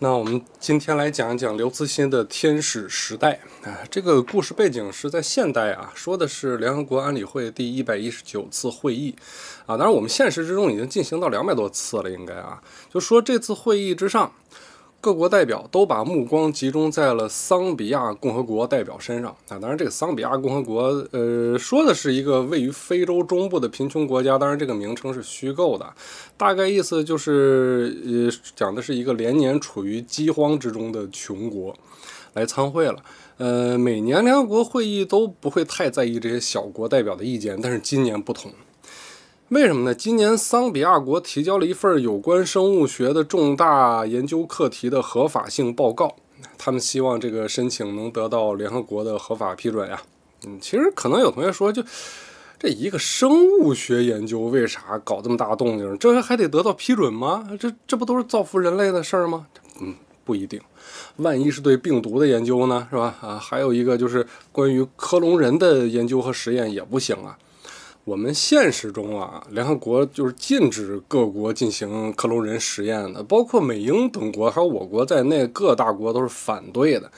那我们今天来讲一讲刘慈欣的《天使时代》啊，这个故事背景是在现代啊，说的是联合国安理会第一百一十九次会议，啊，当然我们现实之中已经进行到两百多次了，应该啊，就说这次会议之上。各国代表都把目光集中在了桑比亚共和国代表身上啊，当然这个桑比亚共和国，呃，说的是一个位于非洲中部的贫穷国家，当然这个名称是虚构的，大概意思就是，呃，讲的是一个连年处于饥荒之中的穷国来参会了。呃，每年联合国会议都不会太在意这些小国代表的意见，但是今年不同。为什么呢？今年桑比亚国提交了一份有关生物学的重大研究课题的合法性报告，他们希望这个申请能得到联合国的合法批准呀。嗯，其实可能有同学说，就这一个生物学研究，为啥搞这么大动静？这还得得到批准吗？这这不都是造福人类的事儿吗？嗯，不一定，万一是对病毒的研究呢，是吧？啊，还有一个就是关于克隆人的研究和实验也不行啊。我们现实中啊，联合国就是禁止各国进行克隆人实验的，包括美英等国，还有我国在内各大国都是反对的。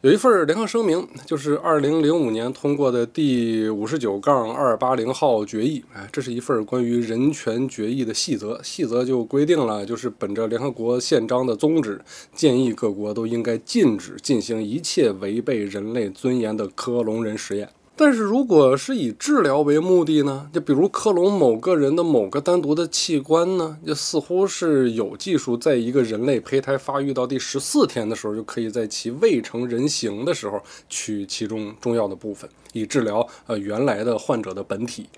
有一份联合声明，就是二零零五年通过的第五十九杠二八零号决议，哎，这是一份关于人权决议的细则，细则就规定了，就是本着联合国宪章的宗旨，建议各国都应该禁止进行一切违背人类尊严的克隆人实验。但是，如果是以治疗为目的呢？就比如克隆某个人的某个单独的器官呢？就似乎是有技术，在一个人类胚胎发育到第十四天的时候，就可以在其未成人形的时候取其中重要的部分，以治疗呃原来的患者的本体。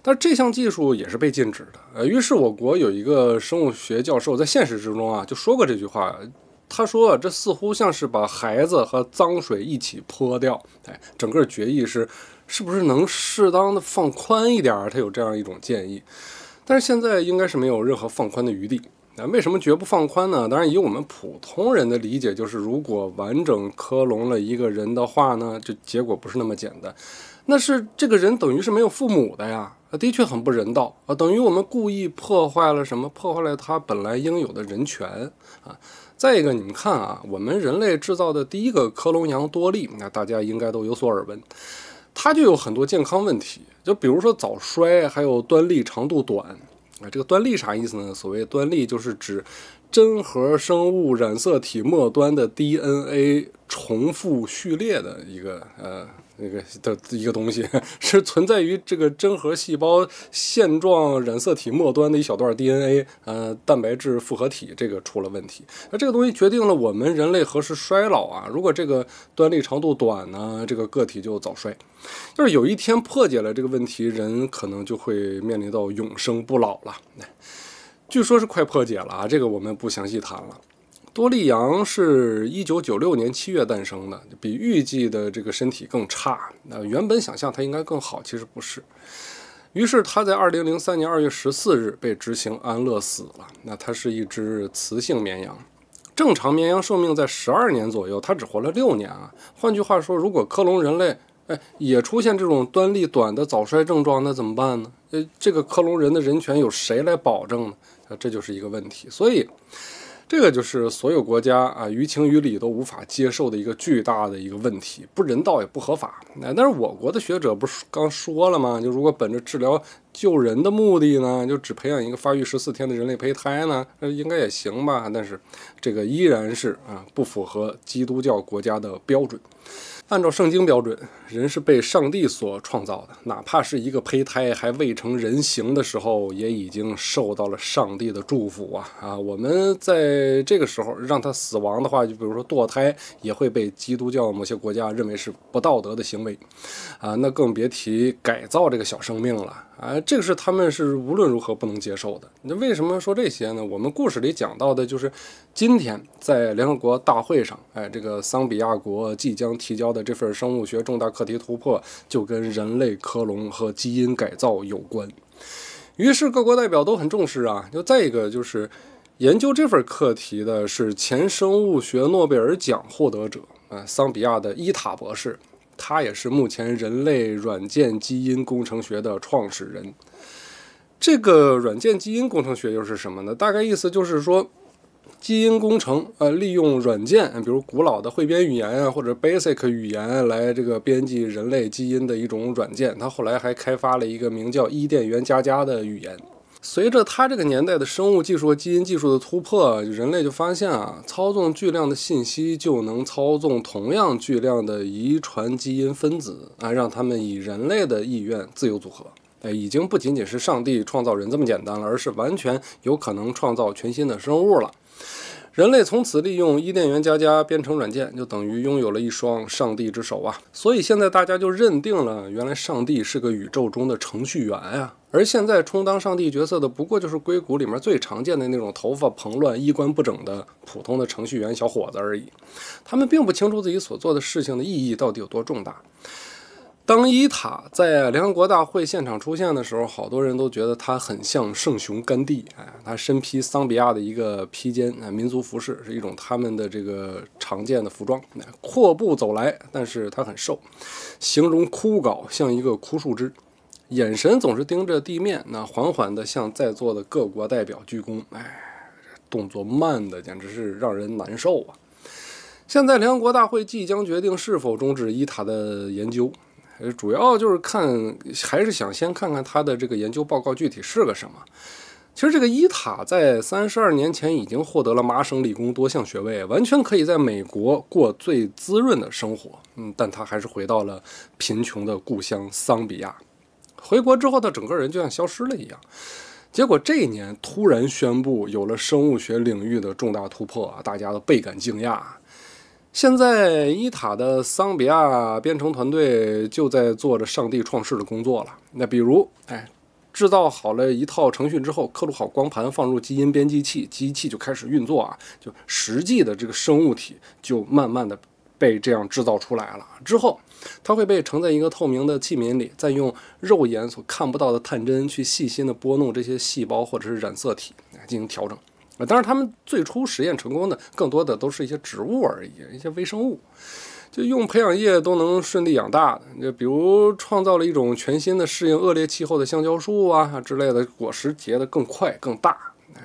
但是这项技术也是被禁止的。呃，于是我国有一个生物学教授在现实之中啊，就说过这句话。他说：“这似乎像是把孩子和脏水一起泼掉。”哎，整个决议是，是不是能适当的放宽一点儿？他有这样一种建议，但是现在应该是没有任何放宽的余地。那为什么绝不放宽呢？当然，以我们普通人的理解，就是如果完整克隆了一个人的话呢，这结果不是那么简单。那是这个人等于是没有父母的呀，的确很不人道啊，等于我们故意破坏了什么，破坏了他本来应有的人权啊。再一个，你们看啊，我们人类制造的第一个克隆羊多利，那大家应该都有所耳闻，它就有很多健康问题，就比如说早衰，还有端粒长度短。啊，这个端粒啥意思呢？所谓端粒就是指真核生物染色体末端的 DNA 重复序列的一个呃。那个的一个东西是存在于这个真核细胞线状染色体末端的一小段 DNA，呃，蛋白质复合体，这个出了问题。那这个东西决定了我们人类何时衰老啊？如果这个端粒长度短呢，这个个体就早衰。要是有一天破解了这个问题，人可能就会面临到永生不老了。据说是快破解了啊，这个我们不详细谈了。多利羊是一九九六年七月诞生的，比预计的这个身体更差。那原本想象它应该更好，其实不是。于是它在二零零三年二月十四日被执行安乐死了。那它是一只雌性绵羊，正常绵羊寿命在十二年左右，它只活了六年啊。换句话说，如果克隆人类，哎，也出现这种端粒短的早衰症状，那怎么办呢？呃，这个克隆人的人权由谁来保证呢？啊，这就是一个问题。所以。这个就是所有国家啊，于情于理都无法接受的一个巨大的一个问题，不人道也不合法。那但是我国的学者不是刚说了吗？就如果本着治疗救人的目的呢，就只培养一个发育十四天的人类胚胎呢，那应该也行吧？但是这个依然是啊，不符合基督教国家的标准。按照圣经标准，人是被上帝所创造的，哪怕是一个胚胎还未成人形的时候，也已经受到了上帝的祝福啊！啊，我们在这个时候让他死亡的话，就比如说堕胎，也会被基督教某些国家认为是不道德的行为，啊，那更别提改造这个小生命了。啊，这个是他们是无论如何不能接受的。那为什么说这些呢？我们故事里讲到的就是今天在联合国大会上，哎，这个桑比亚国即将提交的这份生物学重大课题突破，就跟人类克隆和基因改造有关。于是各国代表都很重视啊。就再一个就是研究这份课题的是前生物学诺贝尔奖获得者啊，桑比亚的伊塔博士。他也是目前人类软件基因工程学的创始人。这个软件基因工程学又是什么呢？大概意思就是说，基因工程，呃，利用软件，比如古老的汇编语言啊，或者 BASIC 语言来这个编辑人类基因的一种软件。他后来还开发了一个名叫伊甸园加加的语言。随着他这个年代的生物技术和基因技术的突破，人类就发现啊，操纵巨量的信息就能操纵同样巨量的遗传基因分子啊，让他们以人类的意愿自由组合。哎，已经不仅仅是上帝创造人这么简单了，而是完全有可能创造全新的生物了。人类从此利用伊甸园加加编程软件，就等于拥有了一双上帝之手啊！所以现在大家就认定了，原来上帝是个宇宙中的程序员啊！而现在充当上帝角色的，不过就是硅谷里面最常见的那种头发蓬乱、衣冠不整的普通的程序员小伙子而已。他们并不清楚自己所做的事情的意义到底有多重大。当伊塔在联合国大会现场出现的时候，好多人都觉得他很像圣雄甘地。哎，他身披桑比亚的一个披肩，啊，民族服饰是一种他们的这个常见的服装。阔步走来，但是他很瘦，形容枯槁，像一个枯树枝，眼神总是盯着地面。那缓缓地向在座的各国代表鞠躬，哎，动作慢的简直是让人难受啊！现在联合国大会即将决定是否终止伊塔的研究。主要就是看，还是想先看看他的这个研究报告具体是个什么。其实这个伊塔在三十二年前已经获得了麻省理工多项学位，完全可以在美国过最滋润的生活。嗯，但他还是回到了贫穷的故乡桑比亚。回国之后，他整个人就像消失了一样。结果这一年突然宣布有了生物学领域的重大突破啊，大家都倍感惊讶。现在，伊塔的桑比亚编程团队就在做着上帝创世的工作了。那比如，哎，制造好了一套程序之后，刻录好光盘，放入基因编辑器，机器就开始运作啊，就实际的这个生物体就慢慢的被这样制造出来了。之后，它会被盛在一个透明的器皿里，再用肉眼所看不到的探针去细心的拨弄这些细胞或者是染色体，进行调整。啊，但是他们最初实验成功的，更多的都是一些植物而已，一些微生物，就用培养液都能顺利养大的，就比如创造了一种全新的适应恶劣气候的香蕉树啊之类的，果实结得更快、更大，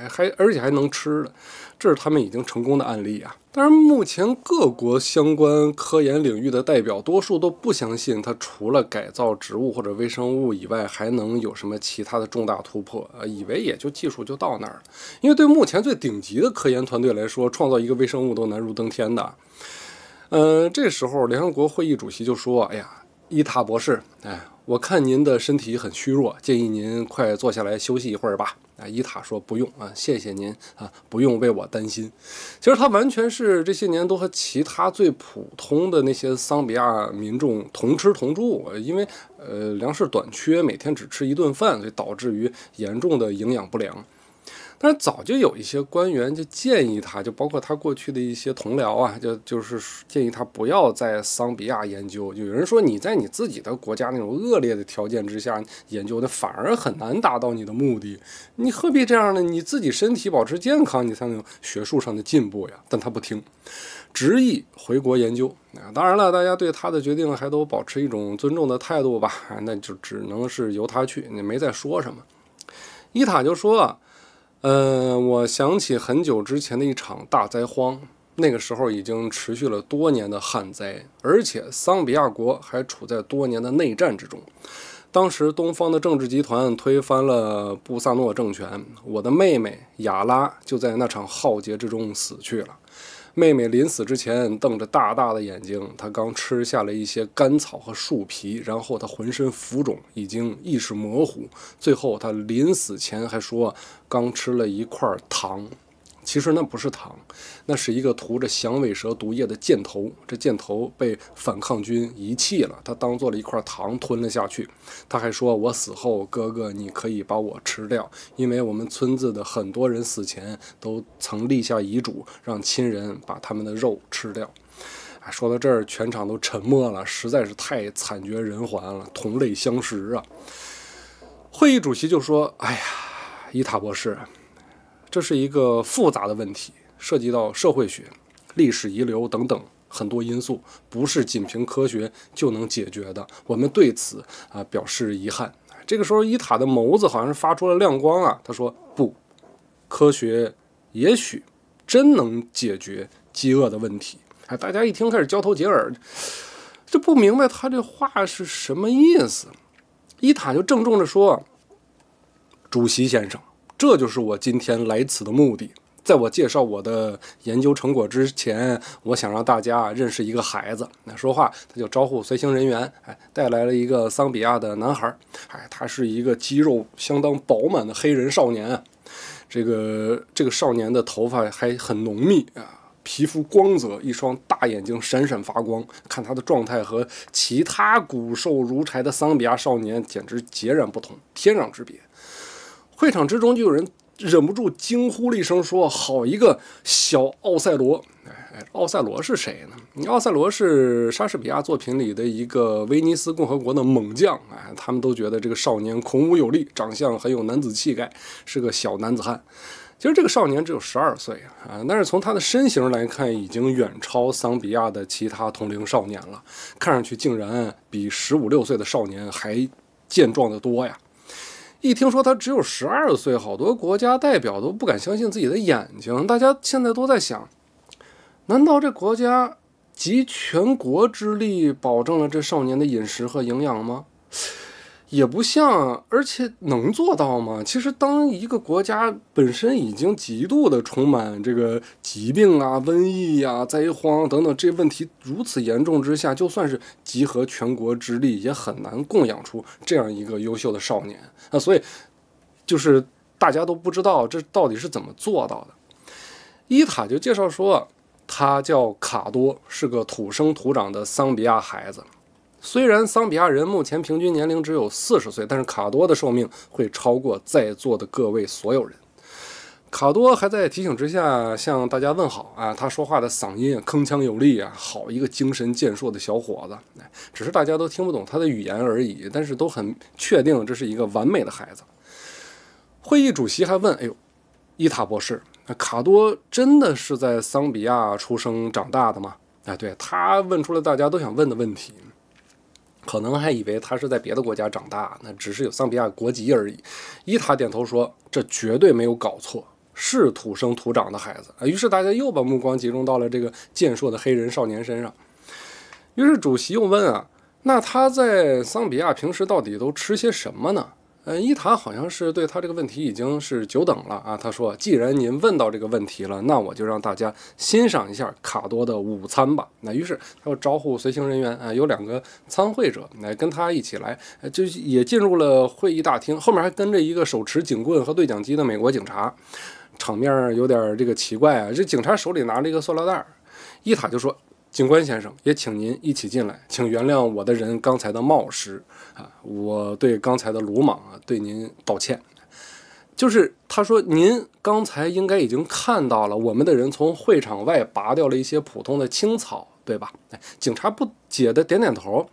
还而且还能吃的。这是他们已经成功的案例啊！当然，目前各国相关科研领域的代表多数都不相信他除了改造植物或者微生物以外，还能有什么其他的重大突破啊！以为也就技术就到那儿了，因为对目前最顶级的科研团队来说，创造一个微生物都难如登天的。嗯，这时候联合国会议主席就说：“哎呀，伊塔博士，哎。”我看您的身体很虚弱，建议您快坐下来休息一会儿吧。啊，伊塔说不用啊，谢谢您啊，不用为我担心。其实他完全是这些年都和其他最普通的那些桑比亚民众同吃同住，因为呃粮食短缺，每天只吃一顿饭，所以导致于严重的营养不良。但是早就有一些官员就建议他，就包括他过去的一些同僚啊，就就是建议他不要在桑比亚研究。就有人说你在你自己的国家那种恶劣的条件之下研究的，反而很难达到你的目的。你何必这样呢？你自己身体保持健康，你才有学术上的进步呀。但他不听，执意回国研究啊。当然了，大家对他的决定还都保持一种尊重的态度吧。那就只能是由他去，你没再说什么。伊塔就说。嗯，我想起很久之前的一场大灾荒，那个时候已经持续了多年的旱灾，而且桑比亚国还处在多年的内战之中。当时东方的政治集团推翻了布萨诺政权，我的妹妹雅拉就在那场浩劫之中死去了。妹妹临死之前瞪着大大的眼睛，她刚吃下了一些干草和树皮，然后她浑身浮肿，已经意识模糊。最后，她临死前还说刚吃了一块糖。其实那不是糖，那是一个涂着响尾蛇毒液的箭头。这箭头被反抗军遗弃了，他当做了一块糖吞了下去。他还说：“我死后，哥哥你可以把我吃掉，因为我们村子的很多人死前都曾立下遗嘱，让亲人把他们的肉吃掉。”说到这儿，全场都沉默了，实在是太惨绝人寰了，同类相食啊！会议主席就说：“哎呀，伊塔博士。”这是一个复杂的问题，涉及到社会学、历史遗留等等很多因素，不是仅凭科学就能解决的。我们对此啊表示遗憾。这个时候，伊塔的眸子好像是发出了亮光啊，他说：“不，科学也许真能解决饥饿的问题。”哎，大家一听开始交头接耳，就不明白他这话是什么意思。伊塔就郑重地说：“主席先生。”这就是我今天来此的目的。在我介绍我的研究成果之前，我想让大家认识一个孩子。那说话，他就招呼随行人员，哎，带来了一个桑比亚的男孩。哎，他是一个肌肉相当饱满的黑人少年。这个这个少年的头发还很浓密啊，皮肤光泽，一双大眼睛闪闪发光。看他的状态和其他骨瘦如柴的桑比亚少年简直截然不同，天壤之别。会场之中就有人忍不住惊呼了一声，说：“好一个小奥赛罗！”哎奥赛罗是谁呢？奥赛罗是莎士比亚作品里的一个威尼斯共和国的猛将。哎，他们都觉得这个少年孔武有力，长相很有男子气概，是个小男子汉。其实这个少年只有十二岁啊，但是从他的身形来看，已经远超桑比亚的其他同龄少年了。看上去竟然比十五六岁的少年还健壮得多呀！一听说他只有十二岁，好多国家代表都不敢相信自己的眼睛。大家现在都在想：难道这国家集全国之力，保证了这少年的饮食和营养吗？也不像，而且能做到吗？其实，当一个国家本身已经极度的充满这个疾病啊、瘟疫呀、灾荒等等这问题如此严重之下，就算是集合全国之力，也很难供养出这样一个优秀的少年啊。所以，就是大家都不知道这到底是怎么做到的。伊塔就介绍说，他叫卡多，是个土生土长的桑比亚孩子。虽然桑比亚人目前平均年龄只有四十岁，但是卡多的寿命会超过在座的各位所有人。卡多还在提醒之下向大家问好啊，他说话的嗓音铿锵有力啊，好一个精神健硕的小伙子！只是大家都听不懂他的语言而已，但是都很确定这是一个完美的孩子。会议主席还问：“哎呦，伊塔博士，卡多真的是在桑比亚出生长大的吗？”哎，对他问出了大家都想问的问题。可能还以为他是在别的国家长大，那只是有桑比亚国籍而已。伊塔点头说：“这绝对没有搞错，是土生土长的孩子啊。”于是大家又把目光集中到了这个健硕的黑人少年身上。于是主席又问啊：“那他在桑比亚平时到底都吃些什么呢？”嗯，伊塔好像是对他这个问题已经是久等了啊。他说：“既然您问到这个问题了，那我就让大家欣赏一下卡多的午餐吧。”那于是他就招呼随行人员啊，有两个参会者来跟他一起来，就也进入了会议大厅。后面还跟着一个手持警棍和对讲机的美国警察，场面有点这个奇怪啊。这警察手里拿着一个塑料袋伊塔就说。警官先生，也请您一起进来。请原谅我的人刚才的冒失啊，我对刚才的鲁莽啊，对您抱歉。就是他说，您刚才应该已经看到了，我们的人从会场外拔掉了一些普通的青草，对吧？警察不解的点点头。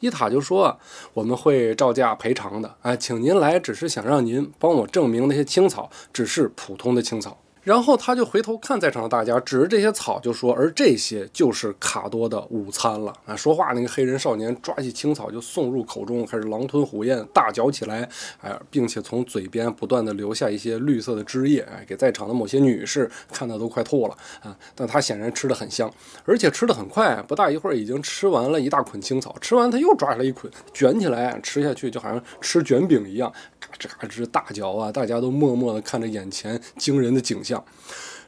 伊塔就说，我们会照价赔偿的。哎，请您来只是想让您帮我证明那些青草只是普通的青草。然后他就回头看在场的大家，指着这些草就说：“而这些就是卡多的午餐了。”啊，说话那个黑人少年抓起青草就送入口中，开始狼吞虎咽大嚼起来，哎，并且从嘴边不断的留下一些绿色的汁液，哎，给在场的某些女士看到都快吐了啊！但他显然吃的很香，而且吃的很快，不大一会儿已经吃完了一大捆青草。吃完他又抓下一捆卷起来吃下去，就好像吃卷饼一样，嘎吱嘎吱大嚼啊！大家都默默的看着眼前惊人的景象。像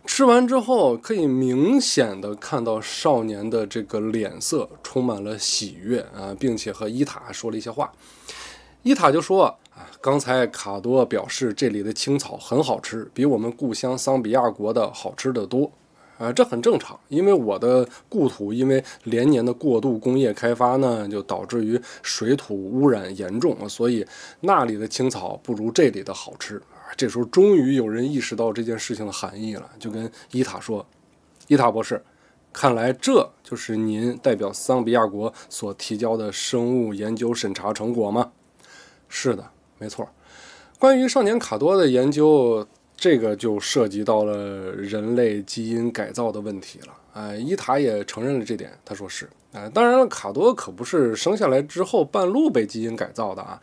吃完之后，可以明显的看到少年的这个脸色充满了喜悦啊，并且和伊塔说了一些话。伊塔就说啊，刚才卡多表示这里的青草很好吃，比我们故乡桑比亚国的好吃的多啊。这很正常，因为我的故土因为连年的过度工业开发呢，就导致于水土污染严重，所以那里的青草不如这里的好吃。这时候终于有人意识到这件事情的含义了，就跟伊塔说：“伊塔博士，看来这就是您代表桑比亚国所提交的生物研究审查成果吗？”“是的，没错。”关于少年卡多的研究，这个就涉及到了人类基因改造的问题了。呃，伊塔也承认了这点，他说是。呃，当然了，卡多可不是生下来之后半路被基因改造的啊。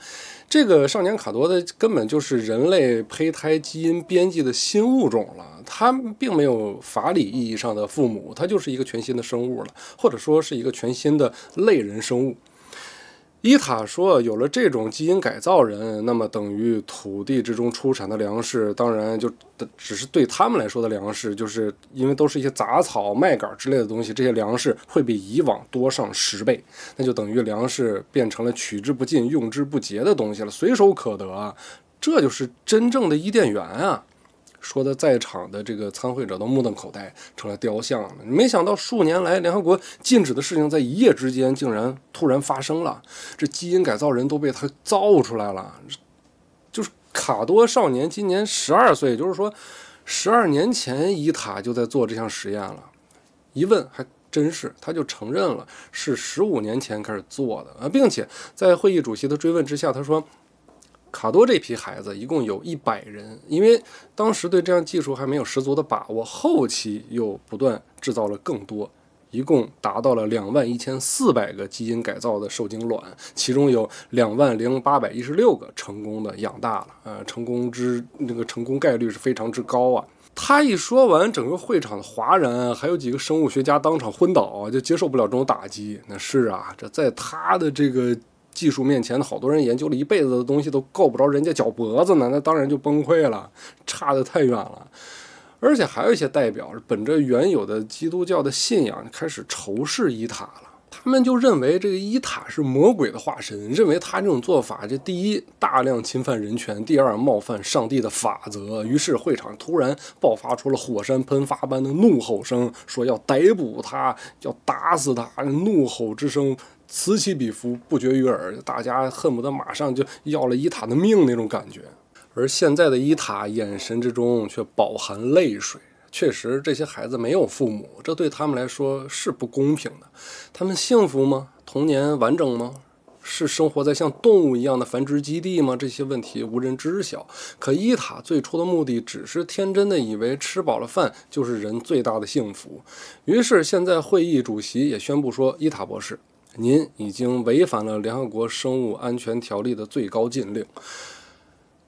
这个少年卡多的根本就是人类胚胎基因编辑的新物种了，他并没有法理意义上的父母，他就是一个全新的生物了，或者说是一个全新的类人生物。伊塔说：“有了这种基因改造人，那么等于土地之中出产的粮食，当然就只是对他们来说的粮食，就是因为都是一些杂草、麦秆之类的东西，这些粮食会比以往多上十倍，那就等于粮食变成了取之不尽、用之不竭的东西了，随手可得。这就是真正的伊甸园啊！”说的在场的这个参会者都目瞪口呆，成了雕像了。没想到数年来联合国禁止的事情，在一夜之间竟然突然发生了。这基因改造人都被他造出来了，就是卡多少年，今年十二岁，就是说，十二年前伊塔就在做这项实验了。一问还真是，他就承认了，是十五年前开始做的啊，并且在会议主席的追问之下，他说。卡多这批孩子一共有一百人，因为当时对这项技术还没有十足的把握，后期又不断制造了更多，一共达到了两万一千四百个基因改造的受精卵，其中有两万零八百一十六个成功的养大了啊，成功之那个成功概率是非常之高啊。他一说完整个会场的哗然，还有几个生物学家当场昏倒，就接受不了这种打击。那是啊，这在他的这个。技术面前的好多人研究了一辈子的东西都够不着人家脚脖子呢，那当然就崩溃了，差的太远了。而且还有一些代表本着原有的基督教的信仰开始仇视伊塔了，他们就认为这个伊塔是魔鬼的化身，认为他这种做法，这第一大量侵犯人权，第二冒犯上帝的法则。于是会场突然爆发出了火山喷发般的怒吼声，说要逮捕他，要打死他，怒吼之声。此起彼伏，不绝于耳，大家恨不得马上就要了伊塔的命那种感觉。而现在的伊塔眼神之中却饱含泪水。确实，这些孩子没有父母，这对他们来说是不公平的。他们幸福吗？童年完整吗？是生活在像动物一样的繁殖基地吗？这些问题无人知晓。可伊塔最初的目的只是天真的以为吃饱了饭就是人最大的幸福。于是，现在会议主席也宣布说：“伊塔博士。”您已经违反了联合国生物安全条例的最高禁令，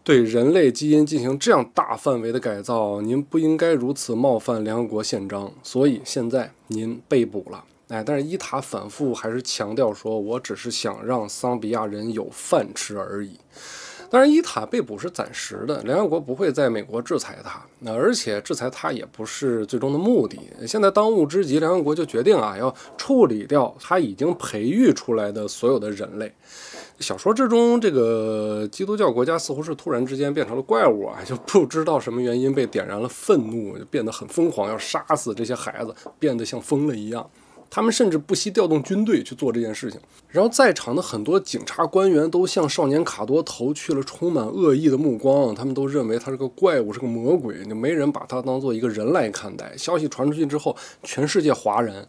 对人类基因进行这样大范围的改造，您不应该如此冒犯联合国宪章。所以现在您被捕了。哎，但是伊塔反复还是强调说：“我只是想让桑比亚人有饭吃而已。”当然，伊塔被捕是暂时的，联合国不会在美国制裁他。那而且制裁他也不是最终的目的。现在当务之急，联合国就决定啊，要处理掉他已经培育出来的所有的人类。小说之中，这个基督教国家似乎是突然之间变成了怪物啊，就不知道什么原因被点燃了愤怒，就变得很疯狂，要杀死这些孩子，变得像疯了一样。他们甚至不惜调动军队去做这件事情。然后，在场的很多警察官员都向少年卡多投去了充满恶意的目光。他们都认为他是个怪物，是个魔鬼，就没人把他当做一个人来看待。消息传出去之后，全世界华人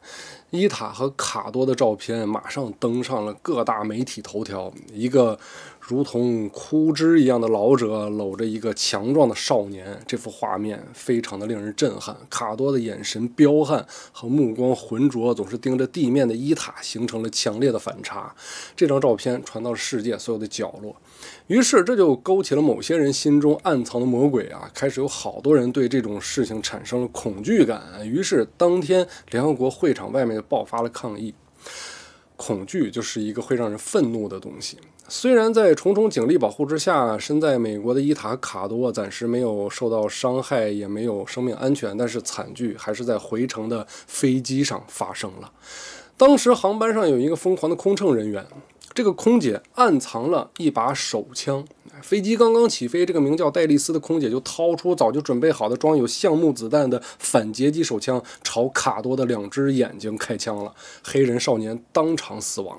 伊塔和卡多的照片马上登上了各大媒体头条。一个。如同枯枝一样的老者搂着一个强壮的少年，这幅画面非常的令人震撼。卡多的眼神彪悍和目光浑浊，总是盯着地面的伊塔，形成了强烈的反差。这张照片传到了世界所有的角落，于是这就勾起了某些人心中暗藏的魔鬼啊！开始有好多人对这种事情产生了恐惧感，于是当天联合国会场外面就爆发了抗议。恐惧就是一个会让人愤怒的东西。虽然在重重警力保护之下，身在美国的伊塔卡多暂时没有受到伤害，也没有生命安全，但是惨剧还是在回程的飞机上发生了。当时航班上有一个疯狂的空乘人员，这个空姐暗藏了一把手枪。飞机刚刚起飞，这个名叫戴丽斯的空姐就掏出早就准备好的装有橡木子弹的反截击手枪，朝卡多的两只眼睛开枪了。黑人少年当场死亡。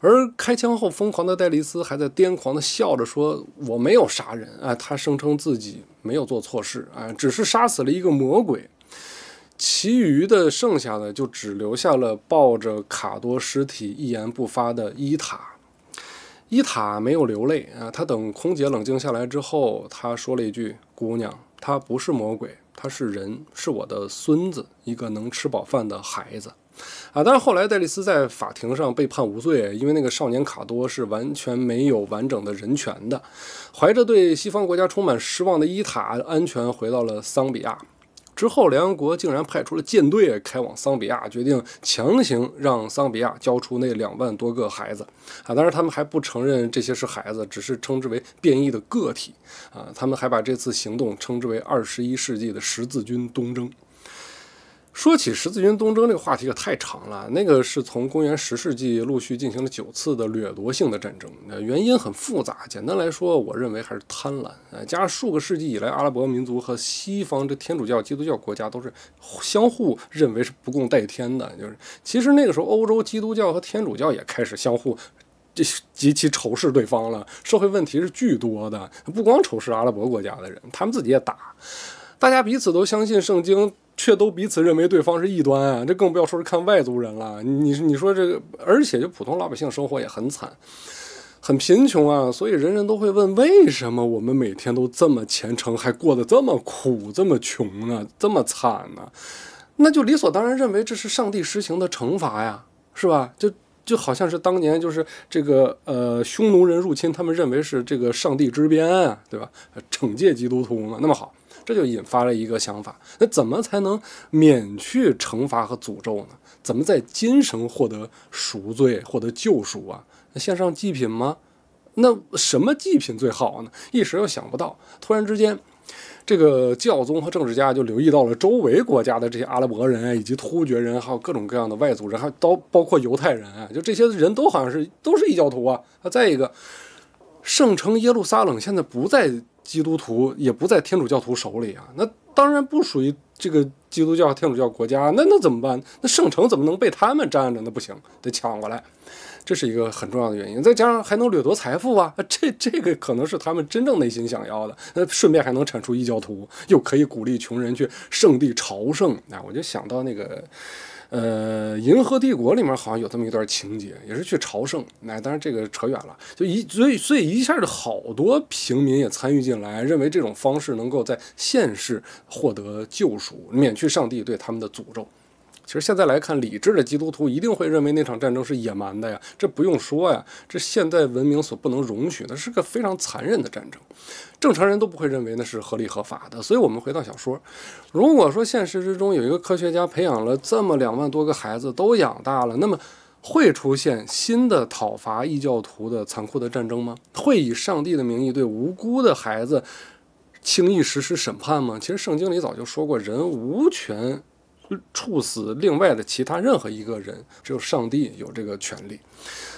而开枪后，疯狂的戴丽斯还在癫狂的笑着说：“我没有杀人啊！”他声称自己没有做错事啊，只是杀死了一个魔鬼。其余的剩下的就只留下了抱着卡多尸体一言不发的伊塔。伊塔没有流泪啊，他等空姐冷静下来之后，他说了一句：“姑娘，他不是魔鬼，他是人，是我的孙子，一个能吃饱饭的孩子。”啊，但是后来戴丽丝在法庭上被判无罪，因为那个少年卡多是完全没有完整的人权的。怀着对西方国家充满失望的伊塔，安全回到了桑比亚。之后，联合国竟然派出了舰队开往桑比亚，决定强行让桑比亚交出那两万多个孩子啊！当然，他们还不承认这些是孩子，只是称之为变异的个体啊！他们还把这次行动称之为“二十一世纪的十字军东征”。说起十字军东征这个话题可太长了，那个是从公元十世纪陆续进行了九次的掠夺性的战争，原因很复杂。简单来说，我认为还是贪婪。加上数个世纪以来，阿拉伯民族和西方这天主教、基督教国家都是相互认为是不共戴天的。就是其实那个时候，欧洲基督教和天主教也开始相互这极其仇视对方了。社会问题是巨多的，不光仇视阿拉伯国家的人，他们自己也打。大家彼此都相信圣经。却都彼此认为对方是异端啊！这更不要说是看外族人了。你你说这个，而且就普通老百姓生活也很惨，很贫穷啊。所以人人都会问：为什么我们每天都这么虔诚，还过得这么苦、这么穷呢？这么惨呢？那就理所当然认为这是上帝实行的惩罚呀，是吧？就就好像是当年就是这个呃匈奴人入侵，他们认为是这个上帝之鞭啊，对吧？惩戒基督徒呢？那么好。这就引发了一个想法，那怎么才能免去惩罚和诅咒呢？怎么在精神获得赎罪、获得救赎啊？那献上祭品吗？那什么祭品最好呢？一时又想不到。突然之间，这个教宗和政治家就留意到了周围国家的这些阿拉伯人啊，以及突厥人，还有各种各样的外族人，还都包括犹太人啊，就这些人都好像是都是异教徒啊。啊，再一个，圣城耶路撒冷现在不在。基督徒也不在天主教徒手里啊，那当然不属于这个基督教天主教国家，那那怎么办？那圣城怎么能被他们占着？那不行，得抢过来，这是一个很重要的原因。再加上还能掠夺财富啊，这这个可能是他们真正内心想要的。那顺便还能铲除异教徒，又可以鼓励穷人去圣地朝圣。那我就想到那个。呃，《银河帝国》里面好像有这么一段情节，也是去朝圣。那当然这个扯远了，就一所以所以一下子好多平民也参与进来，认为这种方式能够在现世获得救赎，免去上帝对他们的诅咒。其实现在来看，理智的基督徒一定会认为那场战争是野蛮的呀，这不用说呀，这现代文明所不能容许的，是个非常残忍的战争，正常人都不会认为那是合理合法的。所以，我们回到小说，如果说现实之中有一个科学家培养了这么两万多个孩子都养大了，那么会出现新的讨伐异教徒的残酷的战争吗？会以上帝的名义对无辜的孩子轻易实施审判吗？其实圣经里早就说过，人无权。处死另外的其他任何一个人，只有上帝有这个权利。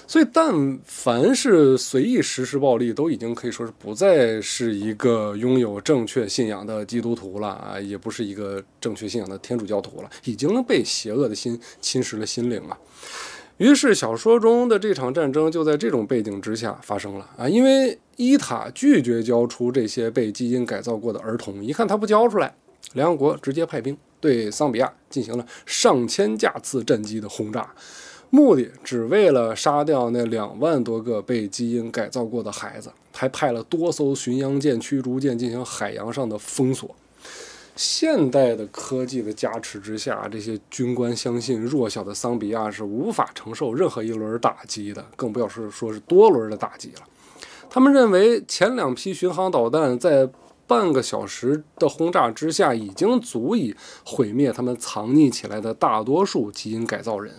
所以，但凡是随意实施暴力，都已经可以说是不再是一个拥有正确信仰的基督徒了啊，也不是一个正确信仰的天主教徒了，已经被邪恶的心侵蚀了心灵啊。于是，小说中的这场战争就在这种背景之下发生了啊，因为伊塔拒绝交出这些被基因改造过的儿童，一看他不交出来，合国直接派兵。对桑比亚进行了上千架次战机的轰炸，目的只为了杀掉那两万多个被基因改造过的孩子，还派了多艘巡洋舰、驱逐舰进行海洋上的封锁。现代的科技的加持之下，这些军官相信弱小的桑比亚是无法承受任何一轮打击的，更不要是说是多轮的打击了。他们认为前两批巡航导弹在。半个小时的轰炸之下，已经足以毁灭他们藏匿起来的大多数基因改造人，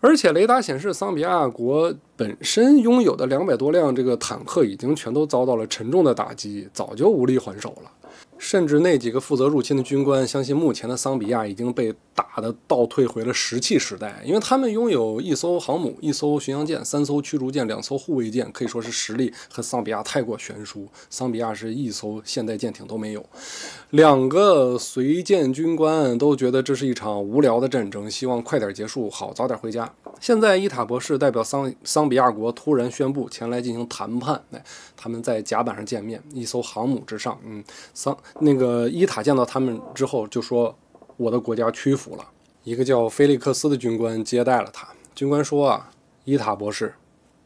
而且雷达显示，桑比亚国本身拥有的两百多辆这个坦克已经全都遭到了沉重的打击，早就无力还手了。甚至那几个负责入侵的军官相信，目前的桑比亚已经被打的倒退回了石器时代，因为他们拥有一艘航母、一艘巡洋舰、三艘驱逐舰、两艘护卫舰，可以说是实力和桑比亚太过悬殊。桑比亚是一艘现代舰艇都没有，两个随舰军官都觉得这是一场无聊的战争，希望快点结束，好早点回家。现在伊塔博士代表桑桑比亚国突然宣布前来进行谈判，哎，他们在甲板上见面，一艘航母之上，嗯，桑。那个伊塔见到他们之后就说：“我的国家屈服了。”一个叫菲利克斯的军官接待了他。军官说：“啊，伊塔博士，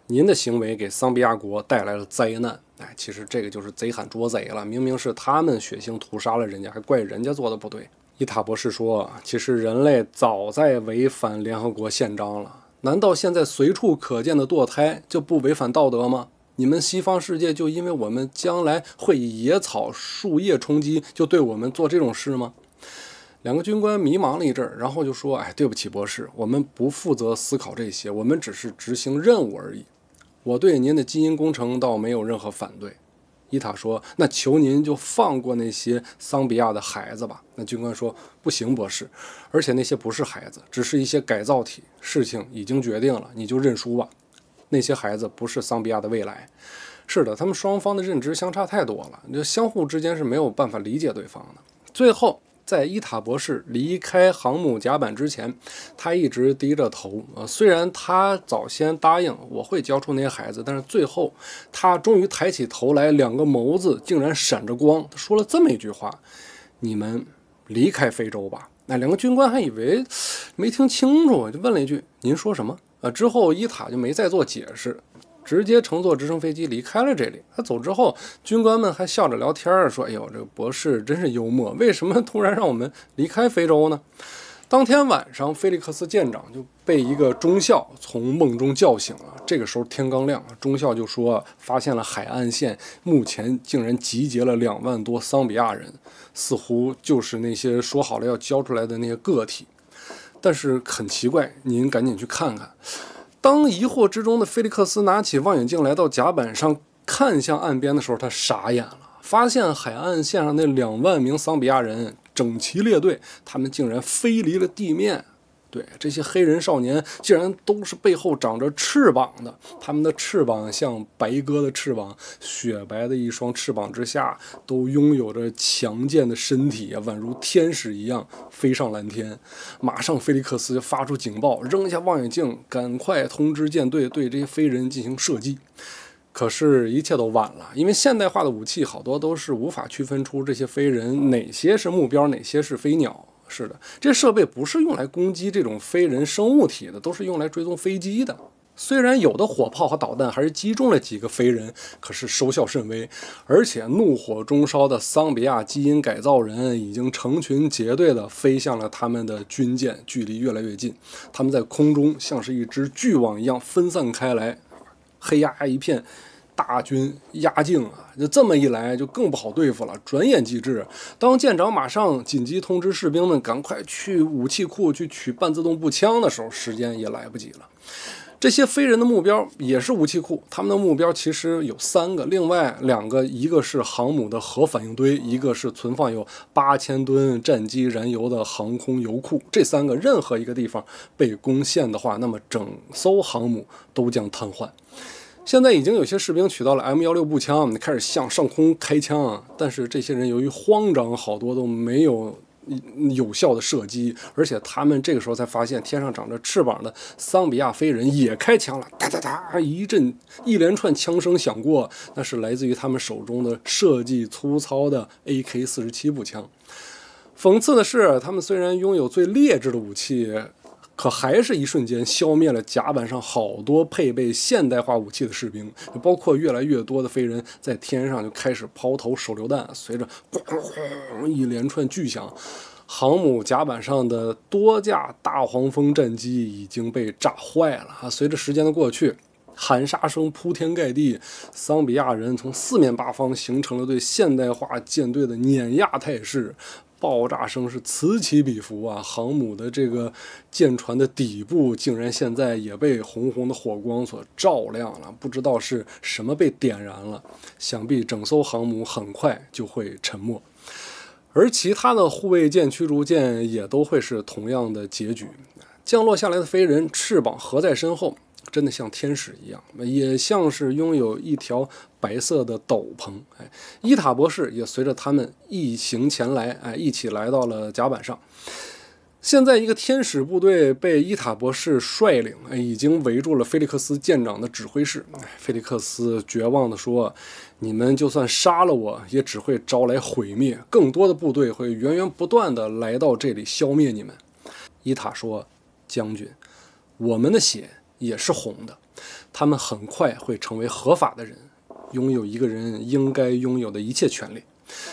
您的行为给桑比亚国带来了灾难。”哎，其实这个就是贼喊捉贼了，明明是他们血腥屠杀了人家，还怪人家做的不对。伊塔博士说：“其实人类早在违反联合国宪章了，难道现在随处可见的堕胎就不违反道德吗？”你们西方世界就因为我们将来会以野草树叶充饥，就对我们做这种事吗？两个军官迷茫了一阵，然后就说：“哎，对不起，博士，我们不负责思考这些，我们只是执行任务而已。我对您的基因工程倒没有任何反对。”伊塔说：“那求您就放过那些桑比亚的孩子吧。”那军官说：“不行，博士，而且那些不是孩子，只是一些改造体。事情已经决定了，你就认输吧。”那些孩子不是桑比亚的未来，是的，他们双方的认知相差太多了，就相互之间是没有办法理解对方的。最后，在伊塔博士离开航母甲板之前，他一直低着头。呃，虽然他早先答应我会交出那些孩子，但是最后他终于抬起头来，两个眸子竟然闪着光，他说了这么一句话：“你们离开非洲吧。”那两个军官还以为没听清楚，就问了一句：“您说什么？”呃，之后伊塔就没再做解释，直接乘坐直升飞机离开了这里。他走之后，军官们还笑着聊天儿，说：“哎呦，这个博士真是幽默，为什么突然让我们离开非洲呢？”当天晚上，菲利克斯舰长就被一个中校从梦中叫醒了。这个时候天刚亮，中校就说：“发现了海岸线，目前竟然集结了两万多桑比亚人，似乎就是那些说好了要交出来的那些个体。”但是很奇怪，您赶紧去看看。当疑惑之中的菲利克斯拿起望远镜来到甲板上，看向岸边的时候，他傻眼了，发现海岸线上那两万名桑比亚人整齐列队，他们竟然飞离了地面。对这些黑人少年，竟然都是背后长着翅膀的。他们的翅膀像白鸽的翅膀，雪白的一双翅膀之下，都拥有着强健的身体啊，宛如天使一样飞上蓝天。马上，菲利克斯就发出警报，扔下望远镜，赶快通知舰队对这些飞人进行射击。可是，一切都晚了，因为现代化的武器好多都是无法区分出这些飞人哪些是目标，哪些是飞鸟。是的，这设备不是用来攻击这种非人生物体的，都是用来追踪飞机的。虽然有的火炮和导弹还是击中了几个飞人，可是收效甚微。而且怒火中烧的桑比亚基因改造人已经成群结队的飞向了他们的军舰，距离越来越近。他们在空中像是一只巨网一样分散开来，黑压压一片。大军压境啊！就这么一来，就更不好对付了。转眼即至，当舰长马上紧急通知士兵们赶快去武器库去取半自动步枪的时候，时间也来不及了。这些飞人的目标也是武器库，他们的目标其实有三个，另外两个一个是航母的核反应堆，一个是存放有八千吨战机燃油的航空油库。这三个任何一个地方被攻陷的话，那么整艘航母都将瘫痪。现在已经有些士兵取到了 M 幺六步枪，开始向上空开枪。啊！但是这些人由于慌张，好多都没有有效的射击。而且他们这个时候才发现，天上长着翅膀的桑比亚飞人也开枪了，哒哒哒一阵一连串枪声响过，那是来自于他们手中的设计粗糙的 AK 四十七步枪。讽刺的是，他们虽然拥有最劣质的武器。可还是一瞬间消灭了甲板上好多配备现代化武器的士兵，就包括越来越多的飞人在天上就开始抛投手榴弹，随着咣咣咣一连串巨响，航母甲板上的多架大黄蜂战机已经被炸坏了啊！随着时间的过去，喊杀声铺天盖地，桑比亚人从四面八方形成了对现代化舰队的碾压态势。爆炸声是此起彼伏啊！航母的这个舰船的底部竟然现在也被红红的火光所照亮了，不知道是什么被点燃了。想必整艘航母很快就会沉没，而其他的护卫舰、驱逐舰也都会是同样的结局。降落下来的飞人，翅膀合在身后。真的像天使一样，也像是拥有一条白色的斗篷。哎，伊塔博士也随着他们一行前来，哎，一起来到了甲板上。现在，一个天使部队被伊塔博士率领，哎，已经围住了菲利克斯舰长的指挥室。哎，菲利克斯绝望地说：“你们就算杀了我，也只会招来毁灭。更多的部队会源源不断地来到这里，消灭你们。”伊塔说：“将军，我们的血。”也是红的，他们很快会成为合法的人，拥有一个人应该拥有的一切权利。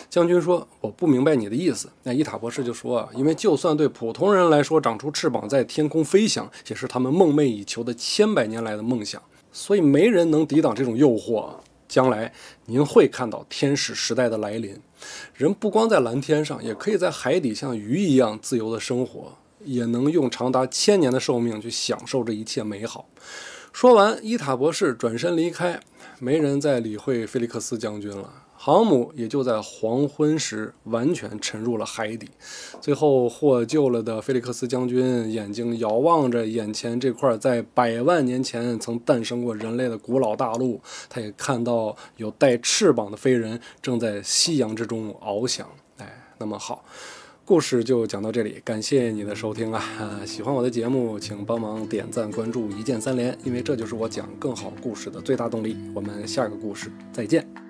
将军说：“我不明白你的意思。”那伊塔博士就说：“啊，因为就算对普通人来说，长出翅膀在天空飞翔，也是他们梦寐以求的千百年来的梦想，所以没人能抵挡这种诱惑。将来您会看到天使时代的来临，人不光在蓝天上，也可以在海底像鱼一样自由地生活。”也能用长达千年的寿命去享受这一切美好。说完，伊塔博士转身离开，没人再理会菲利克斯将军了。航母也就在黄昏时完全沉入了海底。最后获救了的菲利克斯将军，眼睛遥望着眼前这块在百万年前曾诞生过人类的古老大陆。他也看到有带翅膀的飞人正在夕阳之中翱翔。哎，那么好。故事就讲到这里，感谢你的收听啊！喜欢我的节目，请帮忙点赞、关注、一键三连，因为这就是我讲更好故事的最大动力。我们下个故事再见。